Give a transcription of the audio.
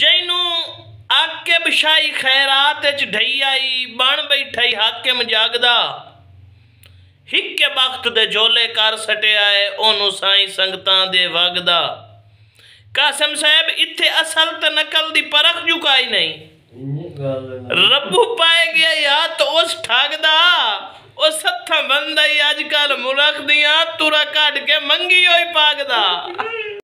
ਜੈਨੂ ਆਕੇ ਬਿਸ਼ਾਈ ਖੈਰਾਤ ਚ ਢਈ ਆਈ ਬਣ ਬੈਠਈ ਹਾਕਮ ਜਾਗਦਾ ਹਿੱਕੇ ਵਕਤ ਦੇ ਜੋਲੇ ਕਰ ਸਟਿਆ ਏ ਉਹਨੂੰ ਸਾਈ ਸੰਗਤਾਂ ਦੇ ਵਗਦਾ ਕਾਸਮ ਸਾਹਿਬ ਇੱਥੇ ਅਸਲ ਤੇ ਨਕਲ ਦੀ ਪਰਖ ਜੁਕਾਈ ਨਹੀਂ ਰੱਬੂ ਪਾਏ ਗਿਆ ਯਾ ਤੋ ਉਸ ਠਾਗਦਾ ਉਹ ਸੱਥਾ ਬੰਦਾ ਹੀ ਅੱਜ ਕੱਲ ਮੁਰਖ ਦੀਆਂ ਤੁਰਾ ਕੱਢ ਕੇ ਮੰਗੀ ਹੋਈ ਪਾਗਦਾ